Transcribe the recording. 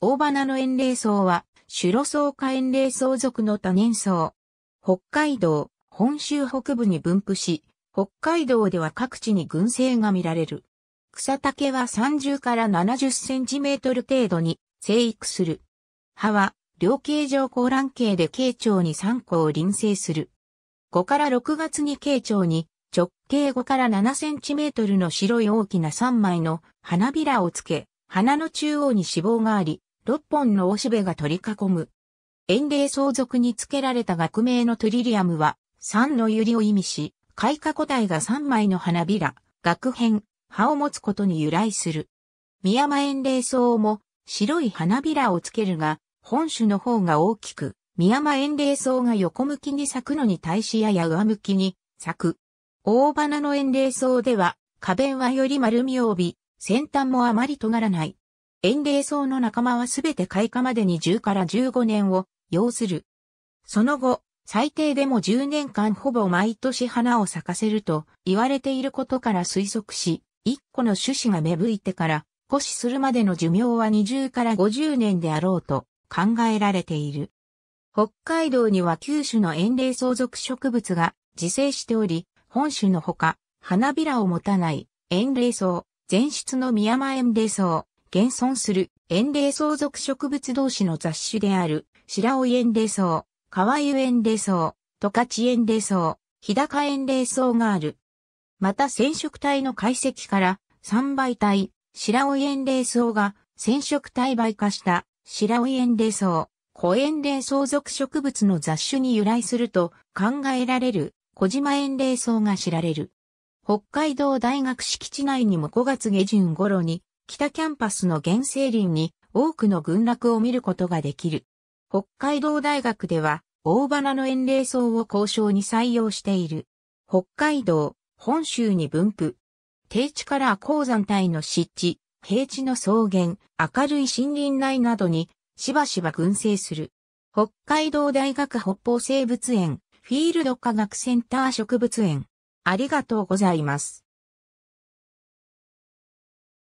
大花の園霊草は、シュロ草科園霊草属の多年草。北海道、本州北部に分布し、北海道では各地に群生が見られる。草丈は30から70センチメートル程度に生育する。葉は、両形状高卵形で形長に3個を輪生する。5から6月に形長に直径5から7センチメートルの白い大きな3枚の花びらをつけ、花の中央に脂肪があり、6本のおしべが取り囲む。園霊相続につけられた学名のトリリアムは、3の百合を意味し、開花個体が3枚の花びら、学編、葉を持つことに由来する。宮山園霊草も、白い花びらをつけるが、本種の方が大きく、宮山園霊草が横向きに咲くのに対しやや上向きに咲く。大花の園霊草では、花弁はより丸みを帯び、先端もあまり尖らない。遠霊草の仲間はすべて開花までに10から15年を要する。その後、最低でも10年間ほぼ毎年花を咲かせると言われていることから推測し、1個の種子が芽吹いてから枯死するまでの寿命は20から50年であろうと考えられている。北海道には九種の遠霊相続植物が自生しており、本種のほか、花びらを持たない遠霊草、全室の宮間遠霊草、現存する園霊草属植物同士の雑種である白老園霊草、川湯園霊草、十勝園霊草、日高園霊草がある。また染色体の解析から三倍体、白老園霊草が染色体倍化した白老園霊草、古園霊草属植物の雑種に由来すると考えられる小島園霊草が知られる。北海道大学敷地内にも5月下旬頃に北キャンパスの原生林に多くの群落を見ることができる。北海道大学では大花の園霊草を交渉に採用している。北海道、本州に分布。低地から鉱山帯の湿地、平地の草原、明るい森林内などにしばしば群生する。北海道大学北方生物園、フィールド科学センター植物園。ありがとうございます。